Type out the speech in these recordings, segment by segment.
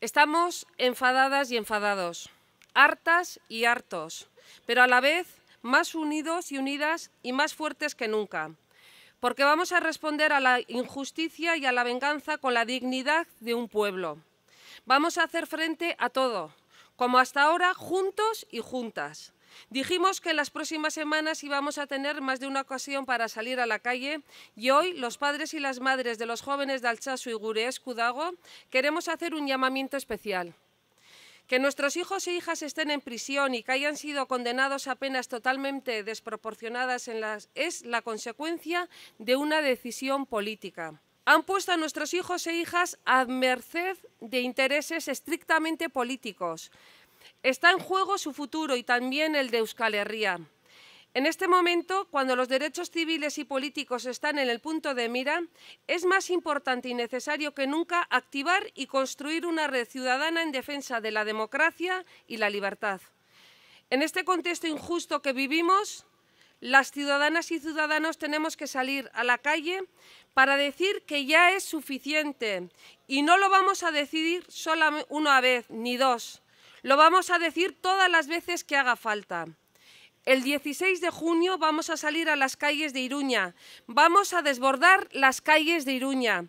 Estamos enfadadas y enfadados, hartas y hartos, pero a la vez más unidos y unidas y más fuertes que nunca, porque vamos a responder a la injusticia y a la venganza con la dignidad de un pueblo. Vamos a hacer frente a todo, como hasta ahora, juntos y juntas. Dijimos que en las próximas semanas íbamos a tener más de una ocasión para salir a la calle y hoy los padres y las madres de los jóvenes de Alchazo y Gurees Cudago queremos hacer un llamamiento especial. Que nuestros hijos e hijas estén en prisión y que hayan sido condenados a penas totalmente desproporcionadas es la consecuencia de una decisión política. Han puesto a nuestros hijos e hijas a merced de intereses estrictamente políticos, Está en juego su futuro y también el de Euskal Herria. En este momento, cuando los derechos civiles y políticos están en el punto de mira, es más importante y necesario que nunca activar y construir una red ciudadana en defensa de la democracia y la libertad. En este contexto injusto que vivimos, las ciudadanas y ciudadanos tenemos que salir a la calle para decir que ya es suficiente y no lo vamos a decidir solo una vez ni dos. Lo vamos a decir todas las veces que haga falta. El 16 de junio vamos a salir a las calles de Iruña, vamos a desbordar las calles de Iruña.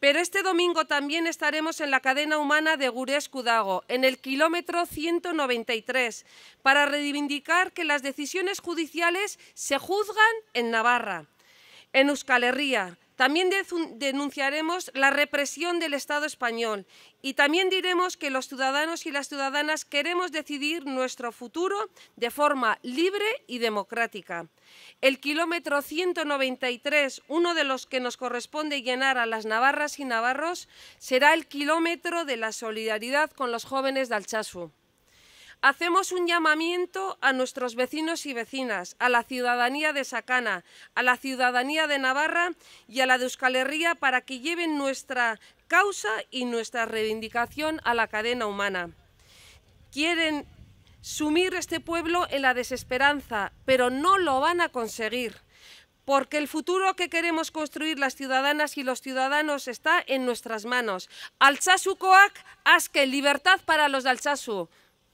Pero este domingo también estaremos en la cadena humana de Gurés-Cudago, en el kilómetro 193, para reivindicar que las decisiones judiciales se juzgan en Navarra, en Euskal Herria, también denunciaremos la represión del Estado español y también diremos que los ciudadanos y las ciudadanas queremos decidir nuestro futuro de forma libre y democrática. El kilómetro 193, uno de los que nos corresponde llenar a las navarras y navarros, será el kilómetro de la solidaridad con los jóvenes de Alchazu. Hacemos un llamamiento a nuestros vecinos y vecinas, a la ciudadanía de Sacana, a la ciudadanía de Navarra y a la de Euskal Herria para que lleven nuestra causa y nuestra reivindicación a la cadena humana. Quieren sumir este pueblo en la desesperanza, pero no lo van a conseguir, porque el futuro que queremos construir las ciudadanas y los ciudadanos está en nuestras manos. SASU Coac, Asque, libertad para los de Altsasu.